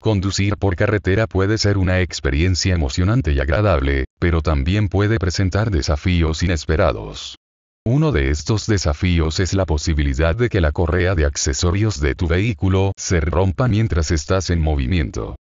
Conducir por carretera puede ser una experiencia emocionante y agradable, pero también puede presentar desafíos inesperados. Uno de estos desafíos es la posibilidad de que la correa de accesorios de tu vehículo se rompa mientras estás en movimiento.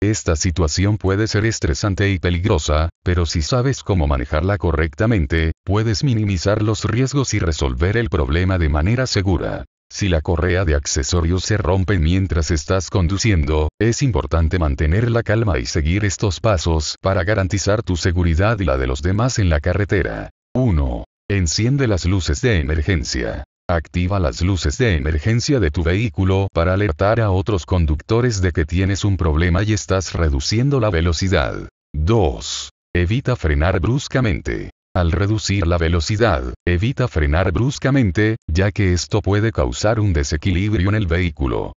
Esta situación puede ser estresante y peligrosa, pero si sabes cómo manejarla correctamente, puedes minimizar los riesgos y resolver el problema de manera segura. Si la correa de accesorios se rompe mientras estás conduciendo, es importante mantener la calma y seguir estos pasos para garantizar tu seguridad y la de los demás en la carretera. 1. Enciende las luces de emergencia. Activa las luces de emergencia de tu vehículo para alertar a otros conductores de que tienes un problema y estás reduciendo la velocidad. 2. Evita frenar bruscamente. Al reducir la velocidad, evita frenar bruscamente, ya que esto puede causar un desequilibrio en el vehículo.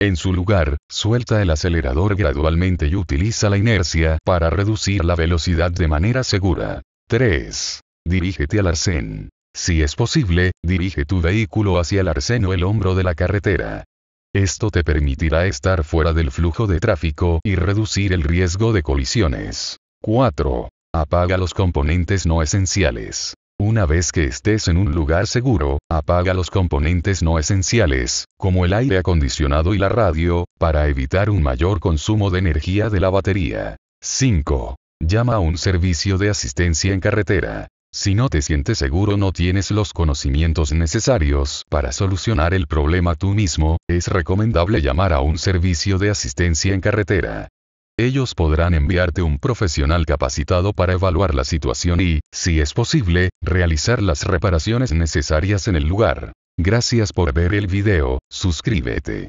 En su lugar, suelta el acelerador gradualmente y utiliza la inercia para reducir la velocidad de manera segura. 3. Dirígete al arcén. Si es posible, dirige tu vehículo hacia el arcén o el hombro de la carretera. Esto te permitirá estar fuera del flujo de tráfico y reducir el riesgo de colisiones. 4. Apaga los componentes no esenciales. Una vez que estés en un lugar seguro, apaga los componentes no esenciales, como el aire acondicionado y la radio, para evitar un mayor consumo de energía de la batería. 5. Llama a un servicio de asistencia en carretera. Si no te sientes seguro no tienes los conocimientos necesarios para solucionar el problema tú mismo, es recomendable llamar a un servicio de asistencia en carretera. Ellos podrán enviarte un profesional capacitado para evaluar la situación y, si es posible, realizar las reparaciones necesarias en el lugar. Gracias por ver el video, suscríbete.